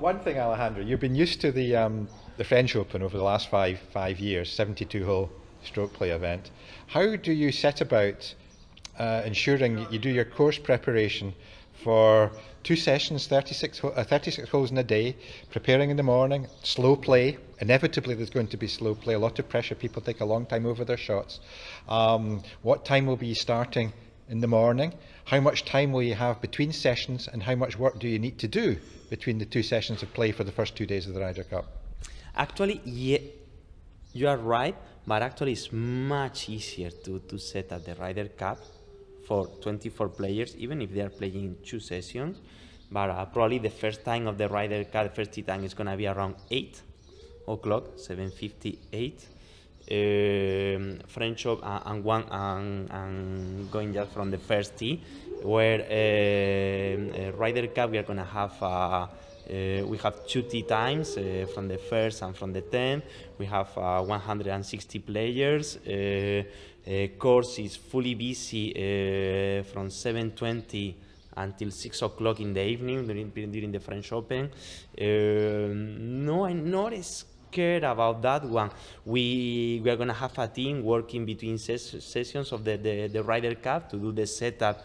One thing, Alejandro, you've been used to the um, the French Open over the last five five years, seventy two hole stroke play event. How do you set about uh, ensuring you do your course preparation for two sessions, 36, ho- uh, 36 holes in a day, preparing in the morning, slow play. Inevitably, there's going to be slow play, a lot of pressure. People take a long time over their shots. Um, what time will be starting in the morning, how much time will you have between sessions, and how much work do you need to do between the two sessions of play for the first two days of the Ryder Cup? Actually, yeah, you are right, but actually, it's much easier to, to set at the Ryder Cup for 24 players, even if they are playing two sessions. But uh, probably the first time of the Ryder Cup, the first tee time is going to be around 8 o'clock, 7.58 Friendship um, French shop uh, and one and, and, going just from the first tee where um, uh, Ryder Cup we are gonna have uh, uh, we have two tea times uh, from the first and from the 10th. We have uh, 160 players. Uh, uh, course is fully busy uh, from 7.20 until 6 o'clock in the evening during, during the French Open. Um, no, I noticed care about that one. We we are gonna have a team working between ses sessions of the, the the Ryder Cup to do the setup.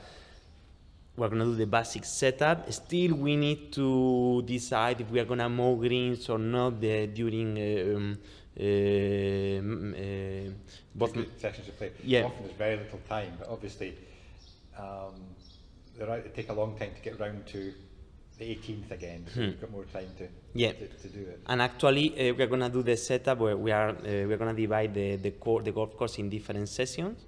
We're gonna do the basic setup. Still, we need to decide if we are gonna mow greens or not the, during. Uh, um, uh, uh both sessions of play. Yeah. Often there's very little time, but obviously, um, they take a long time to get round to the 18th again, so hmm. we've got more time to, yeah. to, to do it. And actually, uh, we're going to do the setup where we are, uh, we're going to divide the, the, the, golf course in different sessions.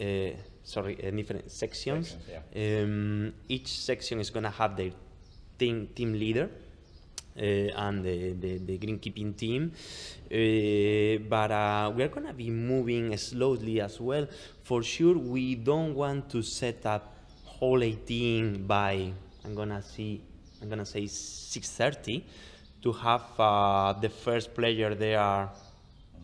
Uh, sorry, in uh, different sections. sections yeah. um, each section is going to have their team, team leader. Uh, and the, the, the, greenkeeping team. Uh, but we're going to be moving slowly as well. For sure, we don't want to set up whole 18 by, I'm going to see I'm gonna say 6.30 to have uh, the first player there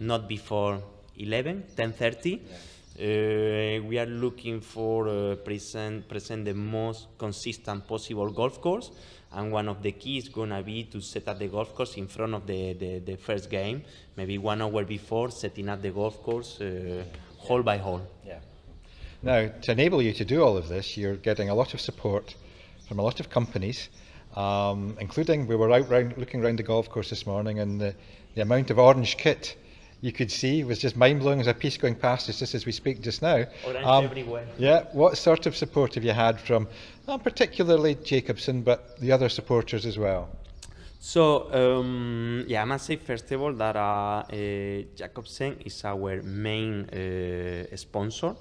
not before 11, 10.30. Yeah. Uh, we are looking for uh, present, present the most consistent possible golf course and one of the keys gonna be to set up the golf course in front of the, the, the first game, maybe one hour before setting up the golf course uh, hole by hole. Yeah. Now, to enable you to do all of this, you're getting a lot of support from a lot of companies um, including we were out round, looking around the golf course this morning and the, the amount of orange kit you could see was just mind-blowing. As a piece going past us just as we speak just now. Um, yeah, what sort of support have you had from particularly Jacobson, but the other supporters as well? So, um, yeah, I must say first of all that uh, uh, Jacobsen is our main uh, sponsor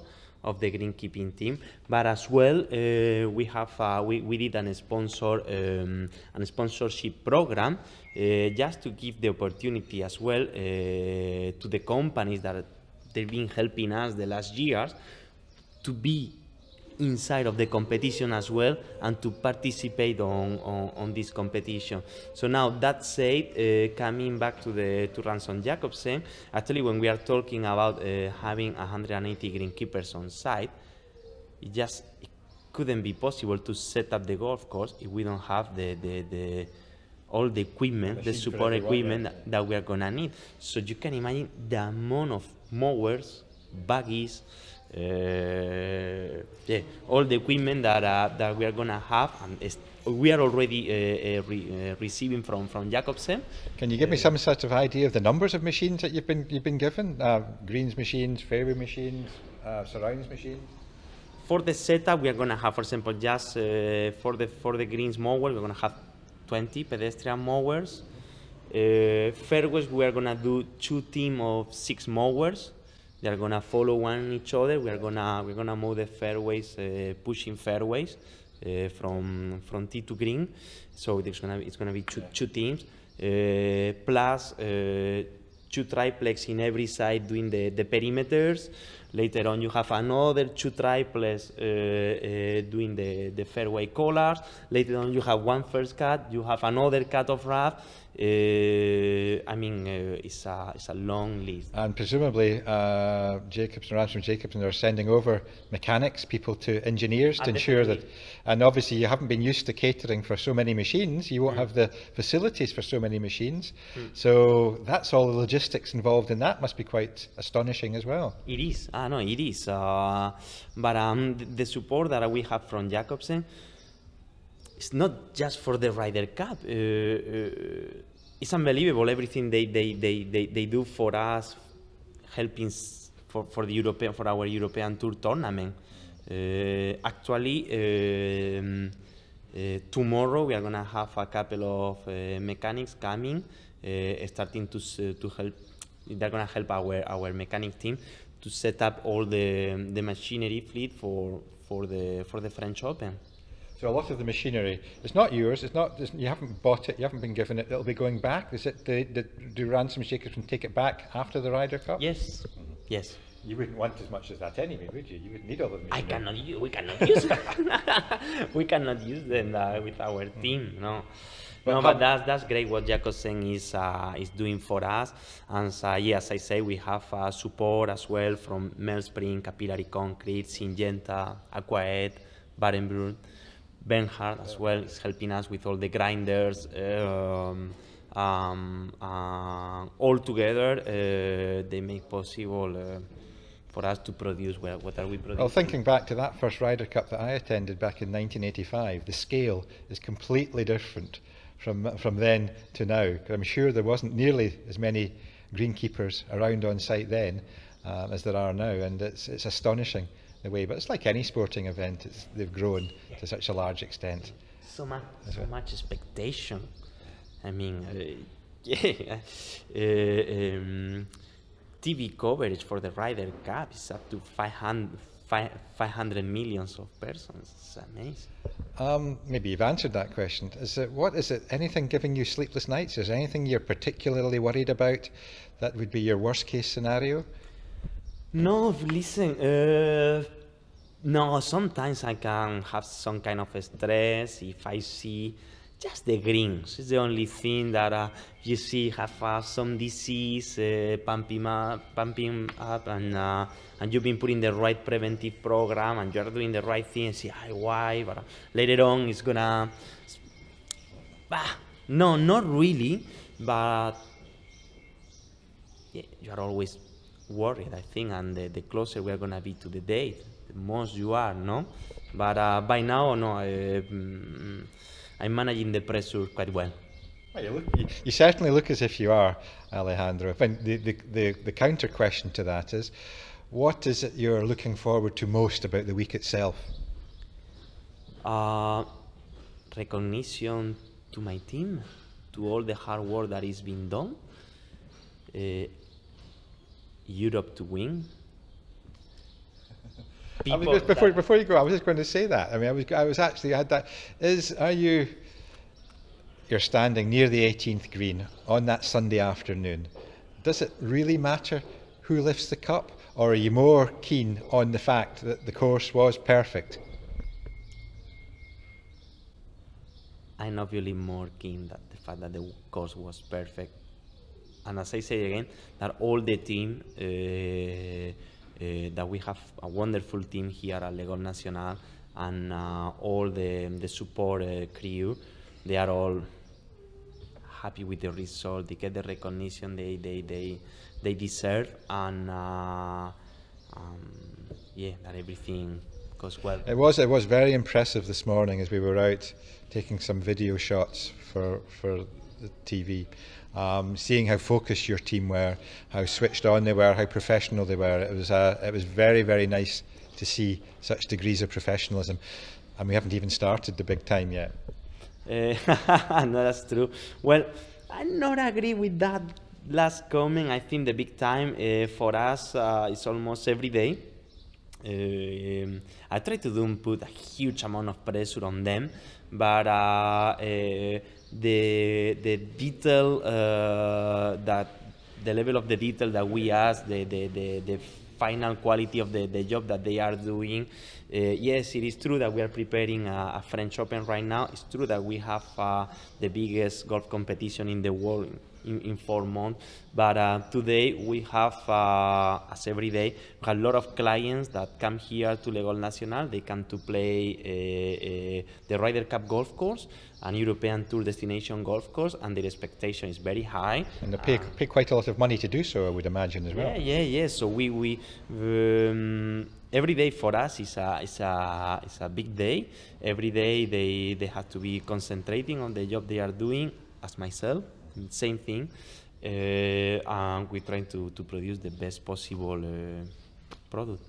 of the greenkeeping team. But as well, uh, we have uh, we, we did an sponsor um, an sponsorship program uh, just to give the opportunity as well uh, to the companies that they've been helping us the last years to be inside of the competition as well and to participate on, on, on this competition. So now that said, uh, coming back to the to Ransom Jacobsen, actually when we are talking about uh, having 180 greenkeepers on site, it just it couldn't be possible to set up the golf course if we don't have the, the, the all the equipment, the support equipment that, that we are gonna need. So you can imagine the amount of mowers, buggies, uh, yeah, all the equipment that uh, that we are gonna have, and we are already uh, uh re uh, receiving from from Jacobsen. Can you give me eh, some sort of idea of the numbers of machines that you've been you've been given? Uh, greens machines, fairway machines, surrounds machines. For the setup, we are gonna have, for example, just for the for the greens mower, we're gonna have 20 pedestrian mowers. fairways, we are gonna do two team of six mowers. They are gonna follow one each other. We are gonna we're gonna move the fairways, uh, pushing fairways uh, from from tee to green. So there's gonna it's gonna be two, two teams uh, plus uh, two triplex in every side doing the, the perimeters. Later on, you have another two triplex uh, uh, doing the, the fairway collars. Later on, you have one first cut, you have another cut of rough, uh, I mean, uh, it's a it's a long list. And presumably, uh, and or Armstrong are sending over mechanics, people to engineers to ah, ensure that. And obviously, you haven't been used to catering for so many machines. You won't mm. have the facilities for so many machines. Mm. So that's all the logistics involved in that must be quite astonishing as well. It is. I ah, know it is. Uh, but um, the support that we have from Jacobsen it's not just for the Ryder Cup. Uh, uh, it's unbelievable everything they, they, they, they, they do for us, helping for, for the European for our European Tour tournament. Uh, actually, um, uh, tomorrow we are gonna have a couple of uh, mechanics coming, uh, starting to to help. They're gonna help our our mechanic team to set up all the the machinery fleet for for the for the French Open. So a lot of the machinery, it's not yours, it's not, it's, you haven't bought it, you haven't been given it, it'll be going back. Is it, the, the, do ransom shakers can take it back after the Ryder Cup? Yes, mm-hmm. yes. You wouldn't want as much as that anyway, would you? You would need all of them. I cannot. we cannot use. we cannot use them uh, with our mm. team. No, but no. But that's that's great. What Jacobsen is uh, is doing for us, and uh, yeah, as I say, we have uh, support as well from Melspring, Capillary Concrete, Syngenta, Aquaed, Barenbrun. Benhard as well is helping us with all the grinders. Um, um, uh, all together, uh, they make possible uh, for us to produce what are we producing. Well, thinking back to that first Ryder Cup that I attended back in 1985, the scale is completely different from from then to now. I'm sure there wasn't nearly as many greenkeepers around on site then um, as there are now, and it's it's astonishing the way. But it's like any sporting event, they've grown to such a large extent. So much, so much expectation. I mean, uh, yeah. Uh, um, TV coverage for the Ryder Cup is up to 500, 500 millions of persons. It's amazing. Um, maybe you've answered that question. Is it what is it? Anything giving you sleepless nights? Is there anything you're particularly worried about? That would be your worst case scenario. No, listen. Uh, no, sometimes I can have some kind of stress if I see just the greens. It's the only thing that uh, you see have uh, some disease uh, pumping, up, pumping up, and uh, and you've been putting the right preventive program and you're doing the right thing. And see why, but uh, later on it's gonna. Bah, no, not really, but yeah, you are always worried, I think, and the, the closer we are going to be to the date, the most you are, no? But uh, by now, no, I, um, I'm managing the pressure quite well. well you, look, you, you, certainly look as if you are, Alejandro. And the, the, the, the counter question to that is, what is it you're looking forward to most about the week itself? Uh, recognition to my team, to all the hard work that is being done. Uh, Europe to win. I mean, before, that, before you go, I was just going to say that. I mean, I was, I was actually, I had that. Is, are you, you're standing near the 18th green on that Sunday afternoon. Does it really matter who lifts the cup? Or are you more keen on the fact that the course was perfect? I'm obviously more keen that the fact that the course was perfect and as I say again, that all the team, eh, eh, that we have a wonderful team here at Legol Nacional and uh, all the, the support eh, crew, they are all happy with the result. They get the recognition they they they they deserve, and uh, um, yeah, that everything goes well. It was it was very impressive this morning as we were out taking some video shots for for TV, um, seeing how focused your team were, how switched on they were, how professional they were. It was a, it was very very nice to see such degrees of professionalism, and we haven't even started the big time yet. Uh, no, that's true. Well, I not agree with that last comment. I think the big time uh, for us uh, is almost every day. Uh, I try to do put a huge amount of pressure on them, but uh, uh, the the detail uh, that the level of the detail that we ask the the the, the final quality of the, the job that they are doing. Uh, yes, it is true that we are preparing a, a, French Open right now. It's true that we have uh, the biggest golf competition in the world in, in four months. But uh, today we have, uh, as every day, we have a lot of clients that come here to Legol Nacional. They come to play uh, uh, the Ryder Cup golf course, an European Tour destination golf course, and their expectation is very high. And they pay, uh, pay quite a lot of money to do so, I would imagine, as well. Yeah, yeah, yeah. So we, we um, every day for us is a, is a, is a big day. Every day they, they have to be concentrating on the job they are doing, as myself same thing. Uh, and we're trying to, to produce the best possible uh, product.